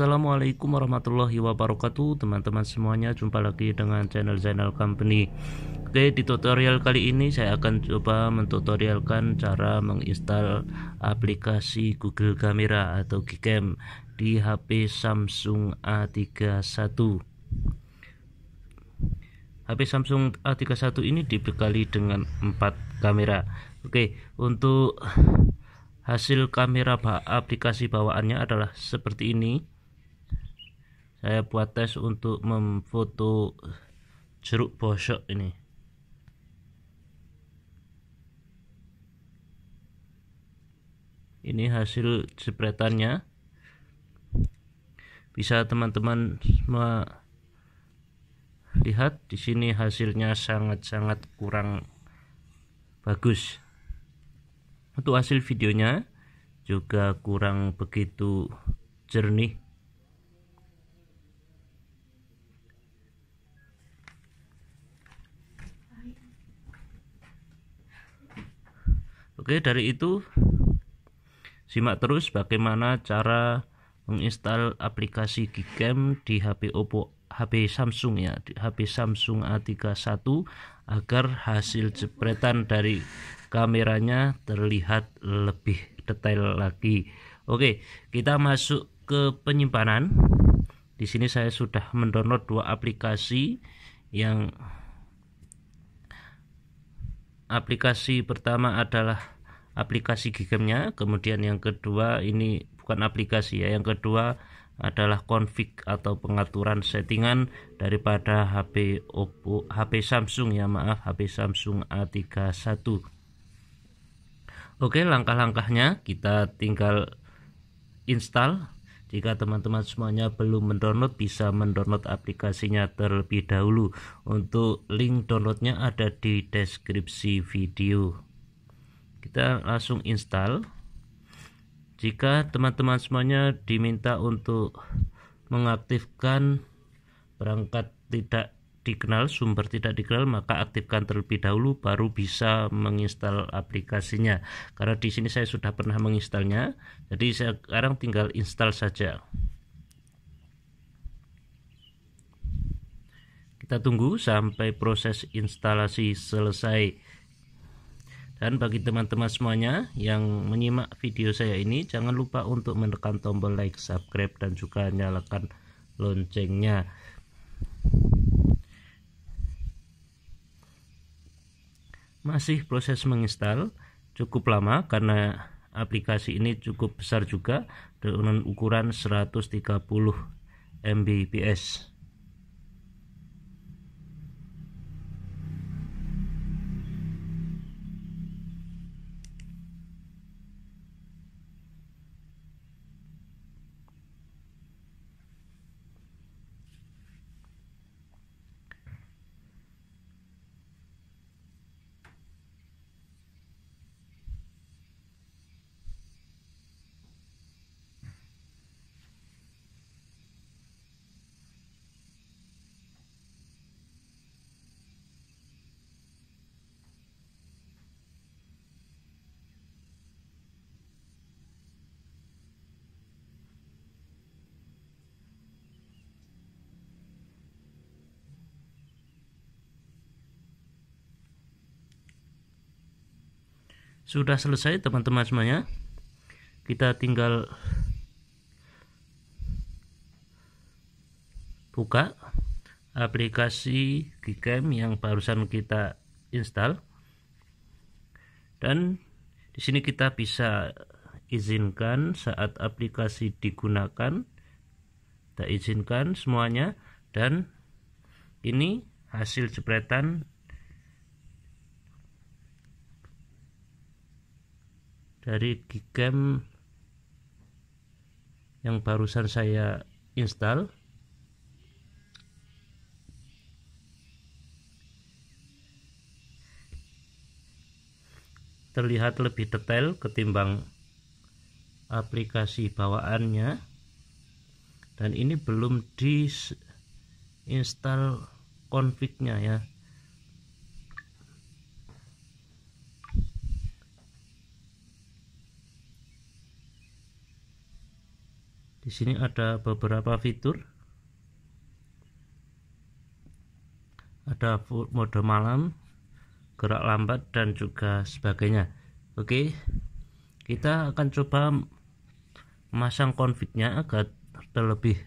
Assalamualaikum warahmatullahi wabarakatuh Teman-teman semuanya Jumpa lagi dengan channel channel Company Oke di tutorial kali ini Saya akan coba mentutorialkan Cara menginstal aplikasi Google Camera atau Gcam Di HP Samsung A31 HP Samsung A31 ini dibekali dengan 4 kamera Oke untuk hasil kamera aplikasi bawaannya adalah seperti ini saya buat tes untuk memfoto jeruk bosok ini ini hasil jepretannya bisa teman-teman semua lihat di sini hasilnya sangat-sangat kurang bagus untuk hasil videonya juga kurang begitu jernih Oke, dari itu simak terus bagaimana cara menginstal aplikasi Gcam di HP Oppo HP Samsung ya, di HP Samsung A31 agar hasil jepretan dari kameranya terlihat lebih detail lagi. Oke, kita masuk ke penyimpanan. Di sini saya sudah mendownload dua aplikasi yang aplikasi pertama adalah aplikasi Gcamnya kemudian yang kedua ini bukan aplikasi ya yang kedua adalah config atau pengaturan settingan daripada HP Oppo HP Samsung ya maaf HP Samsung A31 Oke langkah-langkahnya kita tinggal install jika teman-teman semuanya belum mendownload bisa mendownload aplikasinya terlebih dahulu untuk link downloadnya ada di deskripsi video kita langsung install jika teman-teman semuanya diminta untuk mengaktifkan perangkat tidak dikenal sumber tidak dikenal maka aktifkan terlebih dahulu baru bisa menginstal aplikasinya karena di sini saya sudah pernah menginstalnya jadi sekarang tinggal install saja kita tunggu sampai proses instalasi selesai dan bagi teman-teman semuanya yang menyimak video saya ini, jangan lupa untuk menekan tombol like, subscribe, dan juga nyalakan loncengnya. Masih proses menginstal, cukup lama karena aplikasi ini cukup besar juga dengan ukuran 130 Mbps. sudah selesai teman-teman semuanya kita tinggal buka aplikasi Gcam yang barusan kita install dan di sini kita bisa izinkan saat aplikasi digunakan kita izinkan semuanya dan ini hasil jepretan dari GCam yang barusan saya install terlihat lebih detail ketimbang aplikasi bawaannya dan ini belum di install config-nya ya Di sini ada beberapa fitur. Ada mode malam, gerak lambat dan juga sebagainya. Oke. Kita akan coba memasang konfliknya agar terlebih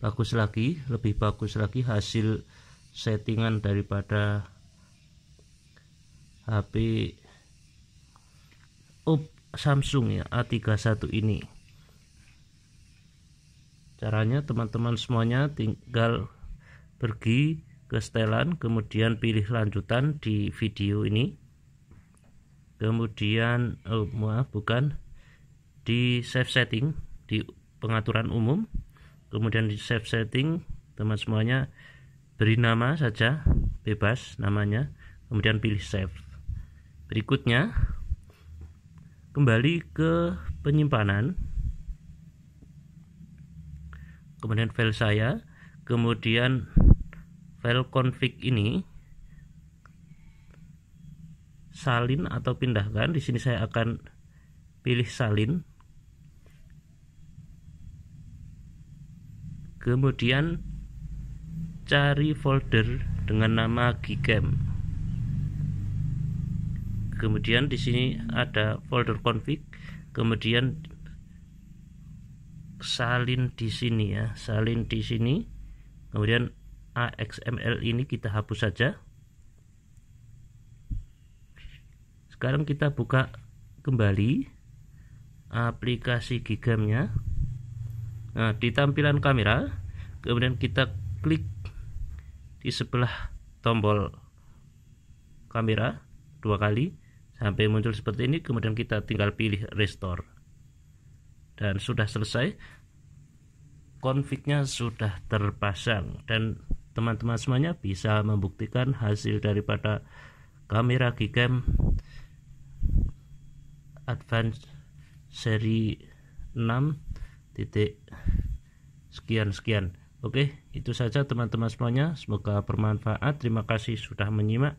bagus lagi, lebih bagus lagi hasil settingan daripada HP up Samsung ya A31 ini caranya teman-teman semuanya tinggal pergi ke setelan kemudian pilih lanjutan di video ini kemudian oh, maaf bukan di save setting di pengaturan umum kemudian di save setting teman semuanya beri nama saja bebas namanya kemudian pilih save berikutnya kembali ke penyimpanan kemudian file saya kemudian file config ini salin atau pindahkan di sini saya akan pilih salin kemudian cari folder dengan nama gcam kemudian di sini ada folder config kemudian salin di sini ya salin di sini kemudian AXML ini kita hapus saja sekarang kita buka kembali aplikasi gigamnya nah di tampilan kamera kemudian kita klik di sebelah tombol kamera dua kali sampai muncul seperti ini kemudian kita tinggal pilih restore dan sudah selesai konfliknya sudah terpasang dan teman-teman semuanya bisa membuktikan hasil daripada kamera Gcam Advance seri 6 titik sekian sekian oke itu saja teman-teman semuanya semoga bermanfaat terima kasih sudah menyimak